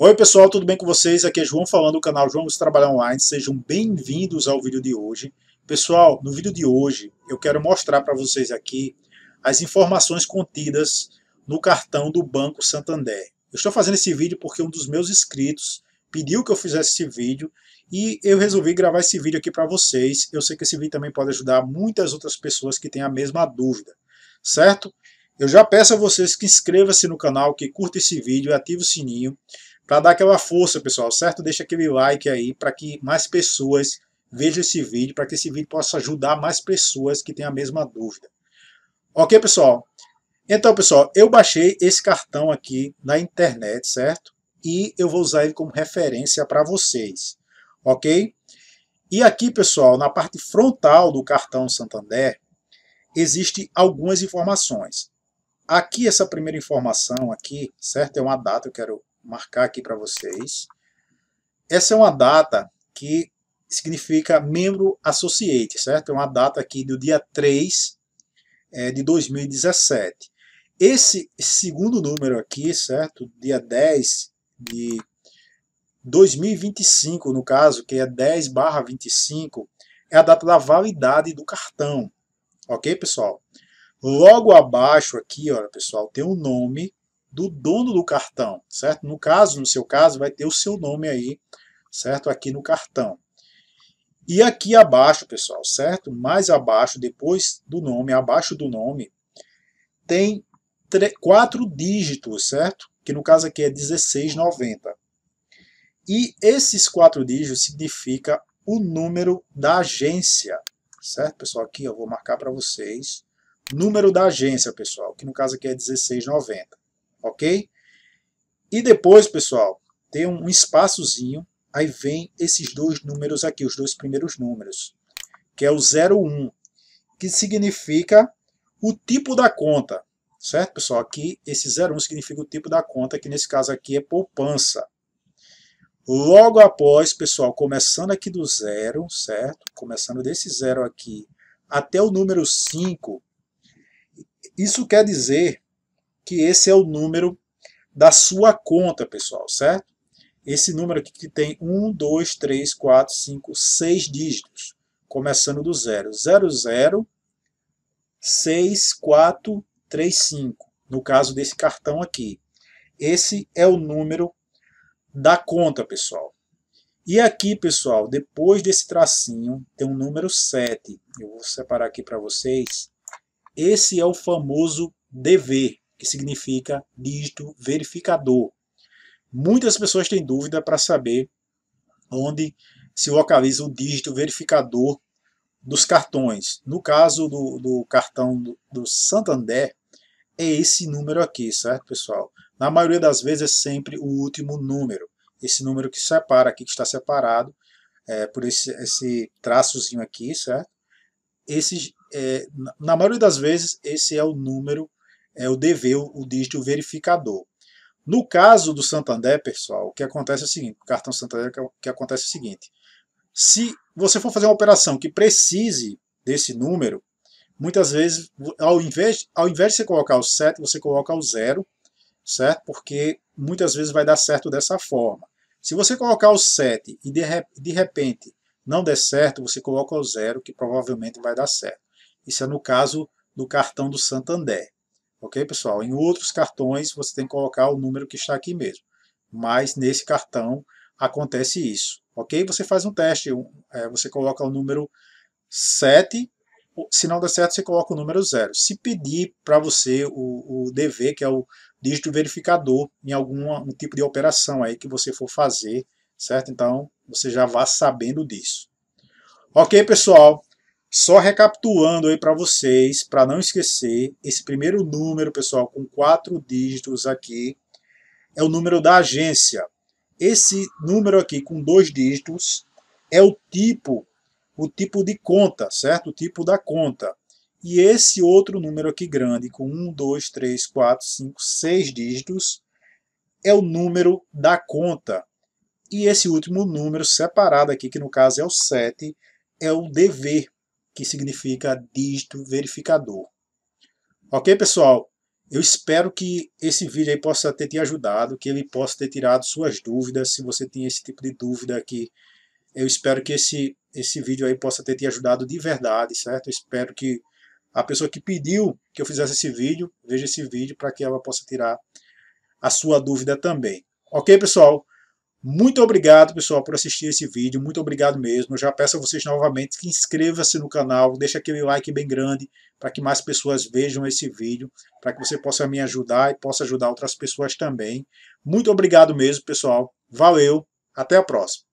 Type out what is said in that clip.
Oi pessoal, tudo bem com vocês? Aqui é João falando do canal João dos Trabalhar Online. Sejam bem-vindos ao vídeo de hoje. Pessoal, no vídeo de hoje eu quero mostrar para vocês aqui as informações contidas no cartão do Banco Santander. Eu estou fazendo esse vídeo porque um dos meus inscritos pediu que eu fizesse esse vídeo e eu resolvi gravar esse vídeo aqui para vocês. Eu sei que esse vídeo também pode ajudar muitas outras pessoas que têm a mesma dúvida, certo? Eu já peço a vocês que inscreva-se no canal, que curta esse vídeo, ative o sininho para dar aquela força, pessoal, certo? Deixa aquele like aí para que mais pessoas vejam esse vídeo, para que esse vídeo possa ajudar mais pessoas que têm a mesma dúvida. Ok, pessoal? Então, pessoal, eu baixei esse cartão aqui na internet, certo? E eu vou usar ele como referência para vocês, ok? E aqui, pessoal, na parte frontal do cartão Santander, existem algumas informações. Aqui, essa primeira informação aqui, certo? É uma data, eu quero marcar aqui para vocês. Essa é uma data que significa membro associate, certo? É uma data aqui do dia 3 é, eh, de 2017. Esse segundo número aqui, certo? Dia 10 de 2025, no caso, que é 10 barra 25, é a data da validade do cartão. Ok, pessoal? Logo abaixo aqui, olha, pessoal, tem o um nome do dono do cartão, certo? No caso, no seu caso, vai ter o seu nome aí, certo? Aqui no cartão. E aqui abaixo, pessoal, certo? Mais abaixo, depois do nome, abaixo do nome, tem quatro dígitos, certo? Que no caso aqui é 1690. E esses quatro dígitos significa o número da agência, certo, pessoal? Aqui eu vou marcar para vocês. Número da agência, pessoal, que no caso aqui é 1690 ok? E depois, pessoal, tem um espaçozinho, aí vem esses dois números aqui, os dois primeiros números, que é o 01, que significa o tipo da conta, certo, pessoal? Aqui, esse 01 significa o tipo da conta, que nesse caso aqui é poupança. Logo após, pessoal, começando aqui do zero, certo? Começando desse zero aqui até o número 5, isso quer dizer que esse é o número da sua conta, pessoal, certo? Esse número aqui que tem 1, 2, 3, 4, 5, 6 dígitos, começando do zero. 0, 6, 4, 3, 5, no caso desse cartão aqui. Esse é o número da conta, pessoal. E aqui, pessoal, depois desse tracinho, tem um número 7. Eu vou separar aqui para vocês. Esse é o famoso dever que significa dígito verificador. Muitas pessoas têm dúvida para saber onde se localiza o dígito verificador dos cartões. No caso do, do cartão do, do Santander, é esse número aqui, certo, pessoal? Na maioria das vezes é sempre o último número. Esse número que separa aqui, que está separado é, por esse, esse traçozinho aqui, certo? Esse, é, na maioria das vezes, esse é o número é o dever, o dígito verificador. No caso do Santander, pessoal, o que acontece é o seguinte, o cartão Santander, o que acontece é o seguinte, se você for fazer uma operação que precise desse número, muitas vezes, ao invés, ao invés de você colocar o 7, você coloca o 0, certo? Porque muitas vezes vai dar certo dessa forma. Se você colocar o 7 e de, de repente não der certo, você coloca o 0, que provavelmente vai dar certo. Isso é no caso do cartão do Santander. Ok, pessoal? Em outros cartões, você tem que colocar o número que está aqui mesmo. Mas nesse cartão acontece isso. Ok? Você faz um teste. É, você coloca o número 7. Se não der certo, você coloca o número 0. Se pedir para você o, o DV, que é o dígito verificador, em algum um tipo de operação aí que você for fazer, certo? Então, você já vá sabendo disso. Ok, pessoal? Só recapitulando aí para vocês, para não esquecer, esse primeiro número, pessoal, com quatro dígitos aqui, é o número da agência. Esse número aqui com dois dígitos é o tipo, o tipo de conta, certo? O tipo da conta. E esse outro número aqui grande, com um, dois, três, quatro, cinco, seis dígitos, é o número da conta. E esse último número separado aqui, que no caso é o 7, é o dever que significa dígito verificador. Ok, pessoal? Eu espero que esse vídeo aí possa ter te ajudado, que ele possa ter tirado suas dúvidas. Se você tem esse tipo de dúvida aqui, eu espero que esse, esse vídeo aí possa ter te ajudado de verdade, certo? Eu espero que a pessoa que pediu que eu fizesse esse vídeo, veja esse vídeo para que ela possa tirar a sua dúvida também. Ok, pessoal? Muito obrigado, pessoal, por assistir esse vídeo. Muito obrigado mesmo. Eu já peço a vocês novamente que inscreva-se no canal, deixe aquele like bem grande para que mais pessoas vejam esse vídeo, para que você possa me ajudar e possa ajudar outras pessoas também. Muito obrigado mesmo, pessoal. Valeu. Até a próxima.